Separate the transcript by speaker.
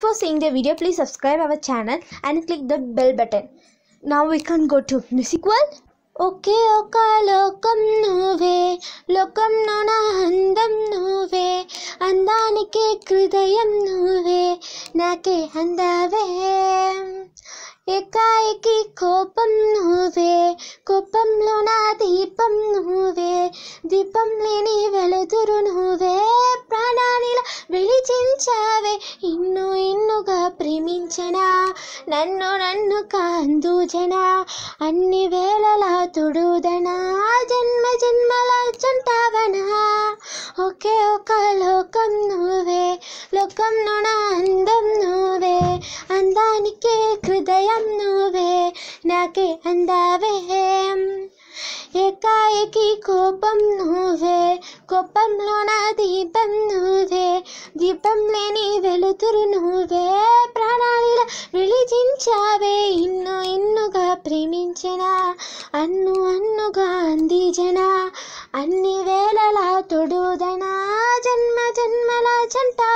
Speaker 1: For seeing the video, please subscribe our channel and click the bell button. Now we can go to music world. Okay ఒక లోకం నువ్వే లోకంలో నా అందం నువ్వే అందానికే హృదయం నువ్వే నాకే అందవే ఏకాయకి కోపం నువ్వే కోపంలో నా దీపం నువ్వే దీపం లేని వెలుతురు రచించావే ఇన్ను ఇన్నుగా ప్రేమించనా నన్ను నన్ను కాందూజనా అన్ని వేళలా తుడుదనా జన్మ జన్మల చుంటావనా ఒకే ఒక లోకం నువ్వే లోకం నా అందం నువ్వే అందానికే హృదయం నువ్వే నాకే అందావే ఏకాయకి కోపం నువ్వే కోపంలో నా దీపం దీపం లేని వెలుతురు నువ్వే ప్రాణాలిలా విలిచించావే ఇన్ను ఇన్నుగా ప్రేమించిన అన్ను అన్నుగా అందిజన అన్ని వేళలా తొడుదనా జన్మ జన్మల జంట